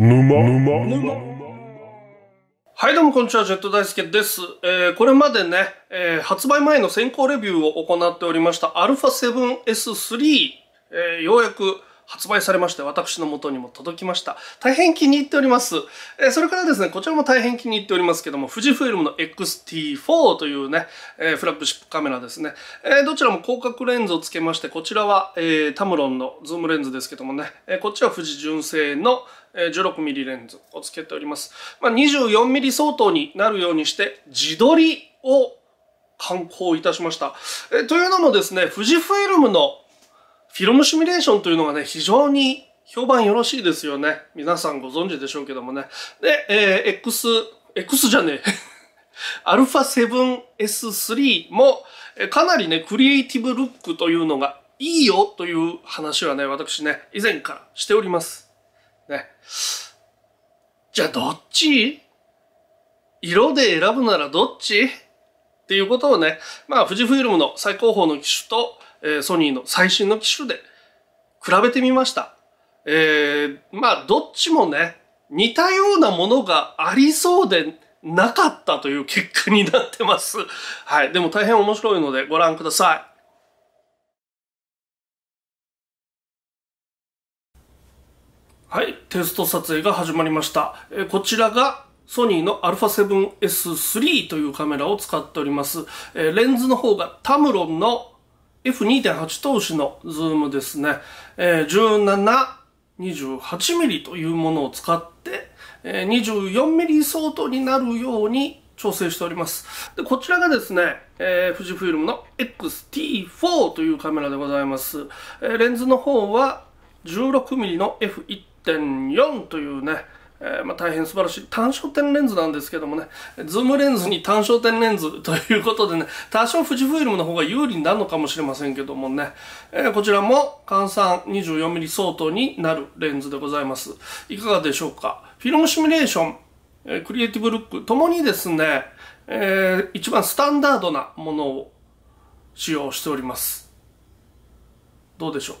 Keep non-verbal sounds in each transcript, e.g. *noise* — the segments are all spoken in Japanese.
沼沼沼はいどうもこんにちは、ジェット大輔です。えー、これまでね、えー、発売前の先行レビューを行っておりました α7S3、えー、ようやく発売されまして、私の元にも届きました。大変気に入っております。えそれからですね、こちらも大変気に入っておりますけども、富士フイルムの XT4 というね、えフラッグシップカメラですね。えどちらも広角レンズをつけまして、こちらは、えタムロンのズームレンズですけどもね、えこっちは富士純正の 16mm レンズをつけております。まあ、24mm 相当になるようにして、自撮りを観光いたしました。えというのもですね、富士フイルムのフィルムシミュレーションというのがね、非常に評判よろしいですよね。皆さんご存知でしょうけどもね。で、えー、X、X じゃねえ。α7S3 *laughs* もかなりね、クリエイティブルックというのがいいよという話はね、私ね、以前からしております。ね。じゃあどっち色で選ぶならどっちっていうことをね、まあ富士フイルムの最高峰の機種と、えソニーの最新の機種で比べてみました。えー、まあどっちもね似たようなものがありそうでなかったという結果になってます。*laughs* はい。でも大変面白いのでご覧ください。はい。テスト撮影が始まりました。えこちらがソニーの α7S3 というカメラを使っております。えレンズの方がタムロンの F2.8 投資のズームですね、え 1728mm というものを使って、え 24mm 相当になるように調整しております。で、こちらがですね、えー、富士フィルムの XT4 というカメラでございます。えレンズの方は 16mm の F1.4 というね、えー、まあ、大変素晴らしい単焦点レンズなんですけどもね、ズームレンズに単焦点レンズということでね、多少富士フイルムの方が有利になるのかもしれませんけどもね、えー、こちらも換算 24mm 相当になるレンズでございます。いかがでしょうかフィルムシミュレーション、えー、クリエイティブルックともにですね、え一番スタンダードなものを使用しております。どうでしょ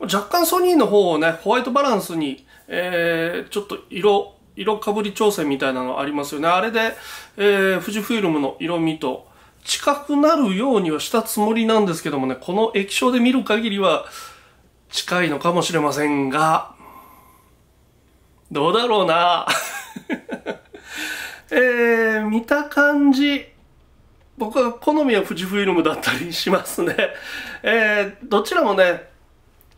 う若干ソニーの方をね、ホワイトバランスにえー、ちょっと色、色かぶり調整みたいなのありますよね。あれで、えー、富士フイルムの色味と近くなるようにはしたつもりなんですけどもね、この液晶で見る限りは近いのかもしれませんが、どうだろうな *laughs* えー、見た感じ、僕は好みは富士フイルムだったりしますね。えー、どちらもね、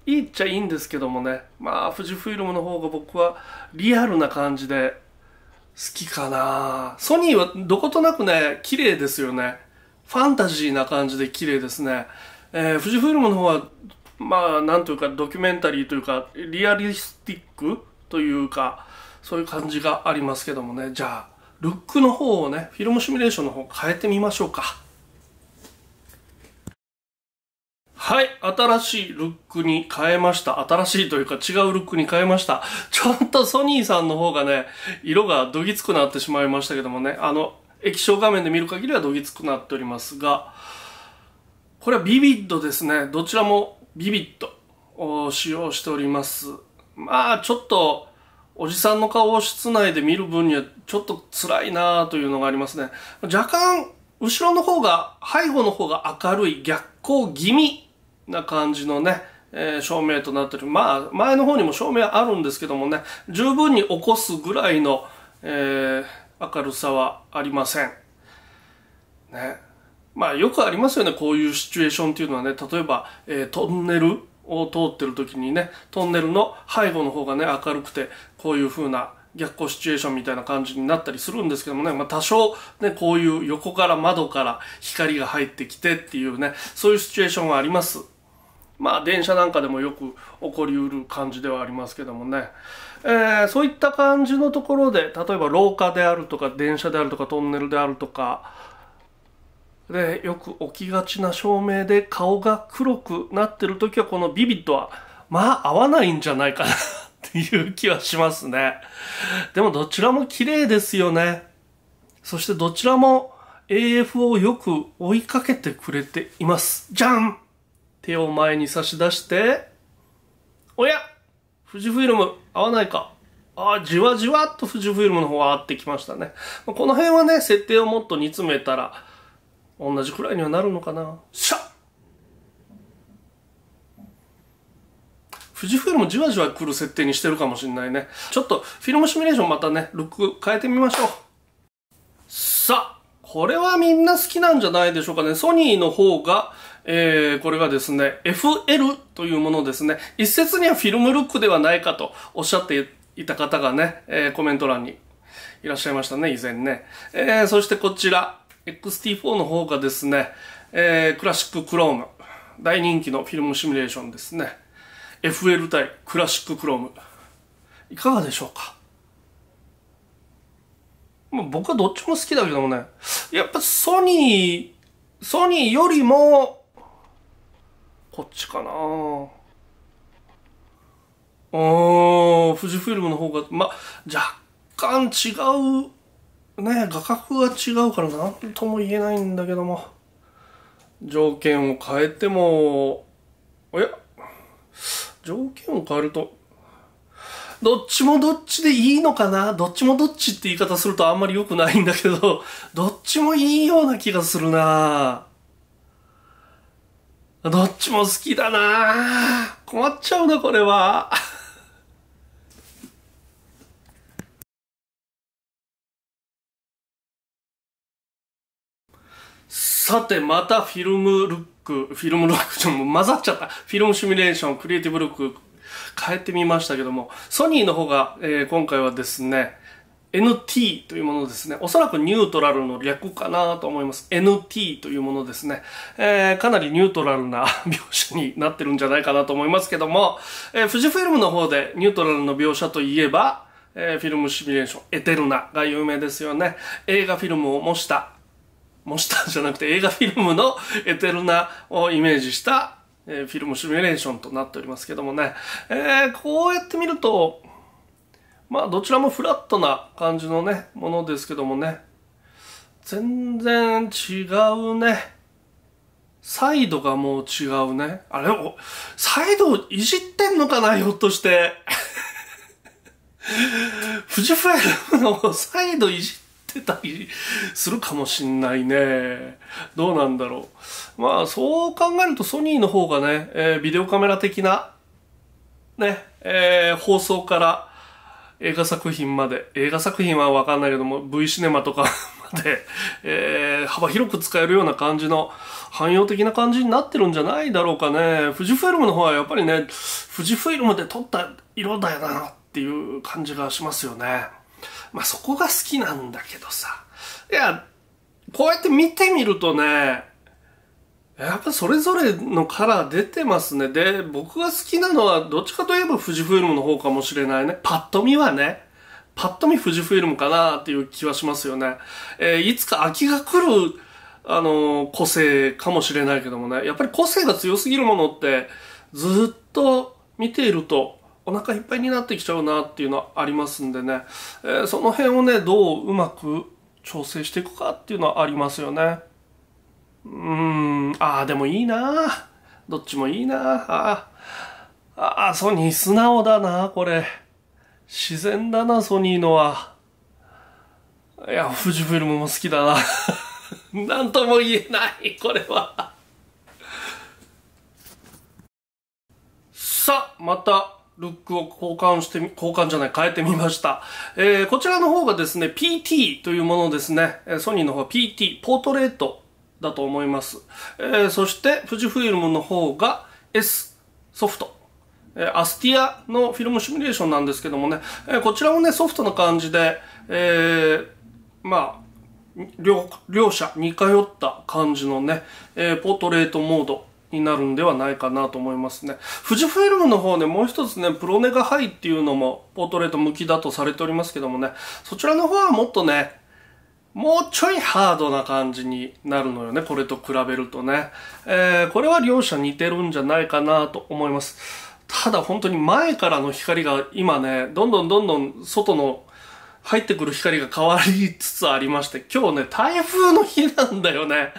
いいっちゃいいんですけどもねまあ富士フイルムの方が僕はリアルな感じで好きかなソニーはどことなくね綺麗ですよねファンタジーな感じで綺麗ですね、えー、富士フイルムの方はまあなんというかドキュメンタリーというかリアリスティックというかそういう感じがありますけどもねじゃあルックの方をねフィルムシミュレーションの方変えてみましょうかはい。新しいルックに変えました。新しいというか違うルックに変えました。ちょっとソニーさんの方がね、色がどぎつくなってしまいましたけどもね、あの、液晶画面で見る限りはどぎつくなっておりますが、これはビビッドですね。どちらもビビッドを使用しております。まあ、ちょっと、おじさんの顔を室内で見る分にはちょっと辛いなというのがありますね。若干、後ろの方が、背後の方が明るい逆光気味な感じのね、えー、照明となってる。まあ、前の方にも照明あるんですけどもね、十分に起こすぐらいの、えー、明るさはありません。ね。まあ、よくありますよね、こういうシチュエーションっていうのはね、例えば、えー、トンネルを通ってる時にね、トンネルの背後の方がね、明るくて、こういう風な、逆光シチュエーションみたいな感じになったりするんですけどもね、まあ、多少ね、こういう横から窓から光が入ってきてっていうね、そういうシチュエーションはあります。まあ電車なんかでもよく起こりうる感じではありますけどもね、えー、そういった感じのところで例えば廊下であるとか電車であるとかトンネルであるとかでよく起きがちな照明で顔が黒くなってる時はこのビビッドはまあ合わないんじゃないかなっていう気はしますねでもどちらも綺麗ですよねそしてどちらも AF をよく追いかけてくれていますじゃん手を前に差し出して、おや富士フイルム合わないかああ、じわじわっと富士フイルムの方が合ってきましたね。この辺はね、設定をもっと煮詰めたら、同じくらいにはなるのかな。しゃ富士フイルムじわじわ来る設定にしてるかもしんないね。ちょっとフィルムシミュレーションまたね、ルック変えてみましょう。さあ、これはみんな好きなんじゃないでしょうかね。ソニーの方が、えー、これがですね、FL というものですね。一説にはフィルムルックではないかとおっしゃっていた方がね、えー、コメント欄にいらっしゃいましたね、以前ね。えー、そしてこちら、XT4 の方がですね、えー、クラシッククローム。大人気のフィルムシミュレーションですね。FL 対クラシッククローム。いかがでしょうかま僕はどっちも好きだけどもね。やっぱソニー、ソニーよりもこっちかなうん、富士フィルムの方が、ま、若干違う、ね、画角が違うから何とも言えないんだけども、条件を変えても、おや、条件を変えると、どっちもどっちでいいのかなどっちもどっちって言い方するとあんまり良くないんだけど、どっちもいいような気がするなぁ。どっちも好きだな困っちゃうな、これは。さて、またフィルムルック、フィルムルック、ちょ、っと混ざっちゃった。フィルムシミュレーション、クリエイティブルック、変えてみましたけども、ソニーの方が、えー、今回はですね、NT というものですね。おそらくニュートラルの略かなと思います。NT というものですね。えー、かなりニュートラルな描写になってるんじゃないかなと思いますけども、えー、富士フィルムの方でニュートラルの描写といえば、えー、フィルムシミュレーション、エテルナが有名ですよね。映画フィルムを模した、模したじゃなくて映画フィルムのエテルナをイメージした、えー、フィルムシミュレーションとなっておりますけどもね。えー、こうやって見ると、まあどちらもフラットな感じのね、ものですけどもね。全然違うね。サイドがもう違うね。あれを、サイドをいじってんのかな、ひょっとして。富士フイルのサイドいじってたりするかもしんないね。どうなんだろう。まあそう考えるとソニーの方がね、えー、ビデオカメラ的な、ね、えー、放送から、映画作品まで、映画作品はわかんないけども、V シネマとか *laughs* まで、えー、幅広く使えるような感じの、汎用的な感じになってるんじゃないだろうかね。富士フイルムの方はやっぱりね、富士フイルムで撮った色だよなっていう感じがしますよね。まあそこが好きなんだけどさ。いや、こうやって見てみるとね、やっぱそれぞれのカラー出てますね。で、僕が好きなのはどっちかといえば富士フイルムの方かもしれないね。パッと見はね。パッと見富士フイルムかなっていう気はしますよね。えー、いつか秋が来る、あのー、個性かもしれないけどもね。やっぱり個性が強すぎるものってずっと見ているとお腹いっぱいになってきちゃうなっていうのはありますんでね。えー、その辺をね、どううまく調整していくかっていうのはありますよね。うーん、ああ、でもいいなどっちもいいなああ、あソニー素直だなこれ。自然だな、ソニーのは。いや、富士フィルムも好きだな。*laughs* なんとも言えない、これは。さあ、また、ルックを交換してみ、交換じゃない、変えてみました。えー、こちらの方がですね、PT というものですね。ソニーの方は PT、ポートレートだと思います。えー、そして、富士フイルムの方が S ソフト。えー、アスティアのフィルムシミュレーションなんですけどもね、えー、こちらもね、ソフトな感じで、えー、まあ、両、両者似通った感じのね、えー、ポートレートモードになるんではないかなと思いますね。富士フイルムの方ね、もう一つね、プロネガハイっていうのもポートレート向きだとされておりますけどもね、そちらの方はもっとね、もうちょいハードな感じになるのよね、これと比べるとね。えー、これは両者似てるんじゃないかなと思います。ただ本当に前からの光が今ね、どんどんどんどん外の入ってくる光が変わりつつありまして、今日ね、台風の日なんだよね。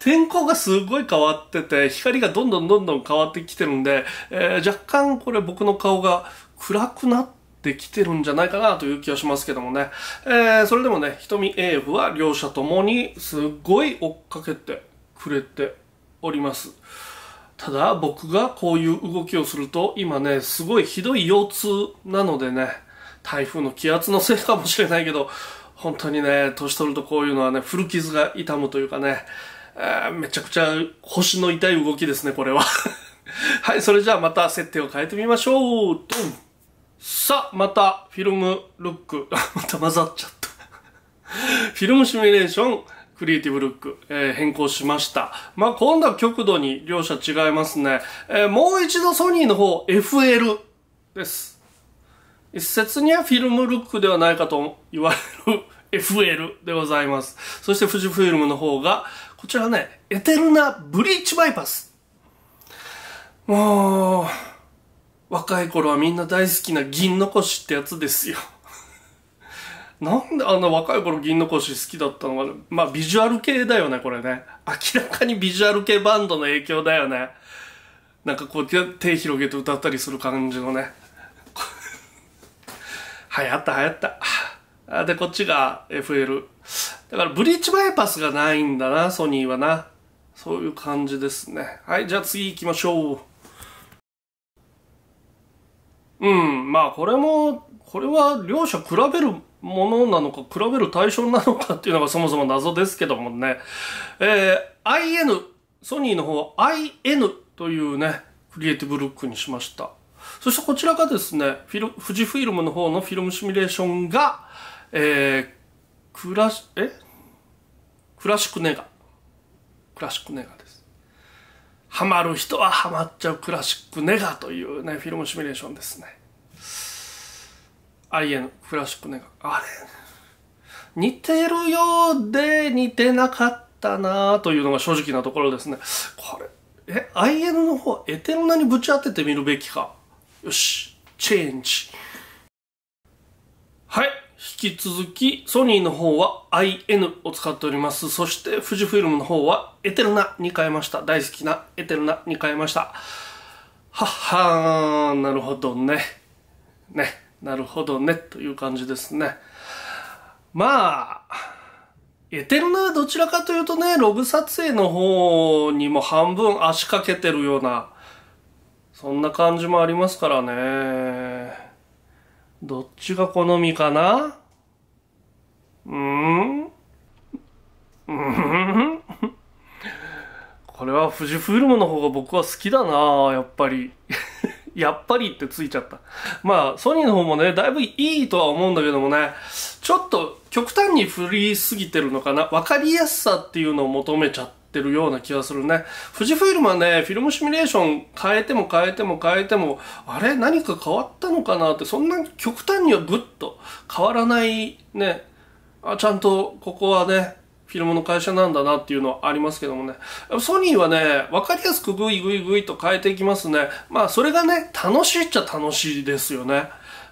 天候がすごい変わってて、光がどんどんどんどん変わってきてるんで、えー、若干これ僕の顔が暗くなっててきてるんじゃないかなという気はしますけどもね。えー、それでもね、瞳エーブは両者ともにすごい追っかけてくれております。ただ僕がこういう動きをすると今ね、すごいひどい腰痛なのでね、台風の気圧のせいかもしれないけど、本当にね、年取るとこういうのはね、古傷が痛むというかね、えー、めちゃくちゃ腰の痛い動きですね、これは。*laughs* はい、それじゃあまた設定を変えてみましょう。ドンさあ、また、フィルムルック。*laughs* また混ざっちゃったフィルムシミュレーション、クリエイティブルック、えー、変更しました。まあ、今度は極度に両者違いますね。えー、もう一度ソニーの方、FL です。一説にはフィルムルックではないかと言われる FL *laughs* でございます。そして富士フィルムの方が、こちらね、エテルナブリーチバイパス。もう、若い頃はみんな大好きな銀のこしってやつですよ。*laughs* なんであんな若い頃銀のこし好きだったのかまあビジュアル系だよね、これね。明らかにビジュアル系バンドの影響だよね。なんかこう手広げて歌ったりする感じのね。*laughs* 流行った流行った。あで、こっちが FL。だからブリーチバイパスがないんだな、ソニーはな。そういう感じですね。はい、じゃあ次行きましょう。うん、まあこれも、これは両者比べるものなのか、比べる対象なのかっていうのがそもそも謎ですけどもね。えー、IN、ソニーの方は IN というね、クリエイティブルックにしました。そしてこちらがですね、フィル富士フィルムの方のフィルムシミュレーションが、えー、クラシ、えクラシックネガ。クラシックネガです。ハマる人はハマっちゃうクラシックネガというね、フィルムシミュレーションですね。IN、クラシックネガ。あれ、似てるようで似てなかったなというのが正直なところですね。これ、え、IN の方、エテルナにぶち当ててみるべきか。よし、チェンジ。はい。引き続き、ソニーの方は IN を使っております。そして、富士フイルムの方はエテルナに変えました。大好きなエテルナに変えました。はっはーん、なるほどね。ね、なるほどね、という感じですね。まあ、エテルナどちらかというとね、ログ撮影の方にも半分足掛けてるような、そんな感じもありますからね。どっちが好みかなうんうんこれは富士フイルムの方が僕は好きだなやっぱり。やっぱりってついちゃった。まあ、ソニーの方もね、だいぶいいとは思うんだけどもね、ちょっと極端に振りすぎてるのかな。わかりやすさっていうのを求めちゃった。ってるような気がするね。富士フイルムはね、フィルムシミュレーション変えても変えても変えても、あれ何か変わったのかなって、そんな極端にはぐっと変わらないね、あちゃんとここはね、フィルムの会社なんだなっていうのはありますけどもね。ソニーはね、わかりやすくグイグイグイと変えていきますね。まあ、それがね、楽しいっちゃ楽しいですよね。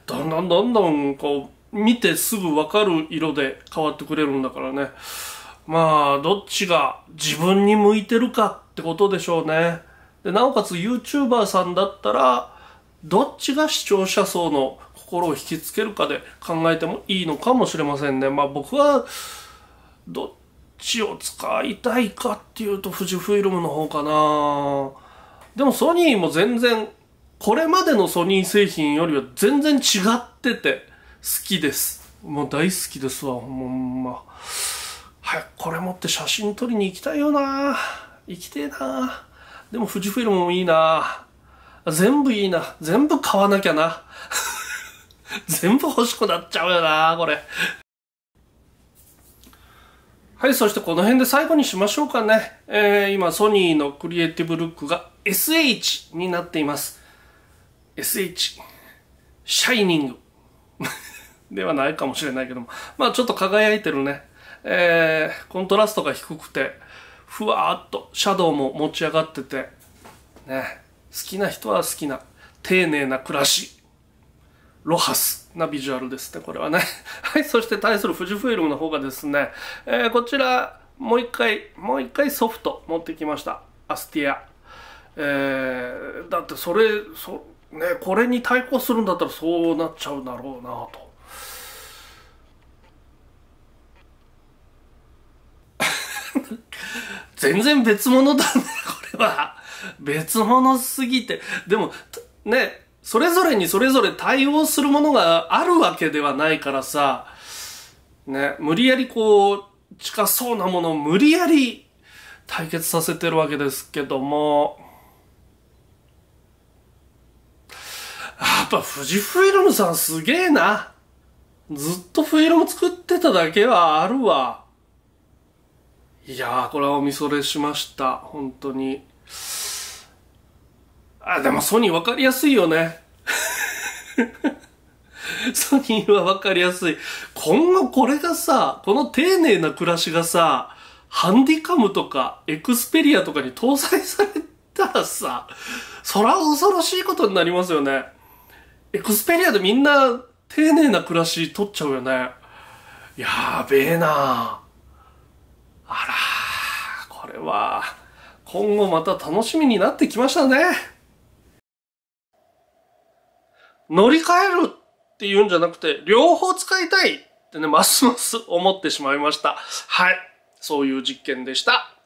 どんどんどんどん、こう、見てすぐわかる色で変わってくれるんだからね。まあ、どっちが自分に向いてるかってことでしょうね。で、なおかつ YouTuber さんだったら、どっちが視聴者層の心を引きつけるかで考えてもいいのかもしれませんね。まあ僕は、どっちを使いたいかっていうと富士フイルムの方かなでもソニーも全然、これまでのソニー製品よりは全然違ってて好きです。もう大好きですわ、ほんま。早くこれ持って写真撮りに行きたいよな行きてえなでも富士フィルムもいいな全部いいな全部買わなきゃな *laughs* 全部欲しくなっちゃうよなこれ。はい、そしてこの辺で最後にしましょうかね。えー、今、ソニーのクリエイティブルックが SH になっています。SH。シャイニング。*laughs* ではないかもしれないけども。まあちょっと輝いてるね、えー、コントラストが低くて、ふわーっとシャドウも持ち上がってて、ね、好きな人は好きな、丁寧な暮らし。ロハスなビジュアルですね、これはね。*laughs* はい、そして対する富士フイルムの方がですね、えー、こちら、もう一回、もう一回ソフト持ってきました。アスティア。えー、だってそれ、そ、ね、これに対抗するんだったらそうなっちゃうだろうなと。全然別物だね、これは。別物すぎて。でも、ね、それぞれにそれぞれ対応するものがあるわけではないからさ、ね、無理やりこう、近そうなものを無理やり対決させてるわけですけども、やっぱ富士フイルムさんすげえな。ずっとフィルム作ってただけはあるわ。いやー、これはお見それしました。本当に。あ、でもソニーわかりやすいよね。*laughs* ソニーはわかりやすい。今後これがさ、この丁寧な暮らしがさ、ハンディカムとかエクスペリアとかに搭載されたらさ、そら恐ろしいことになりますよね。エクスペリアでみんな丁寧な暮らし取っちゃうよね。やべえなぁ。あらこれは今後また楽しみになってきましたね乗り換えるっていうんじゃなくて両方使いたいってねますます思ってしまいましたはいそういう実験でした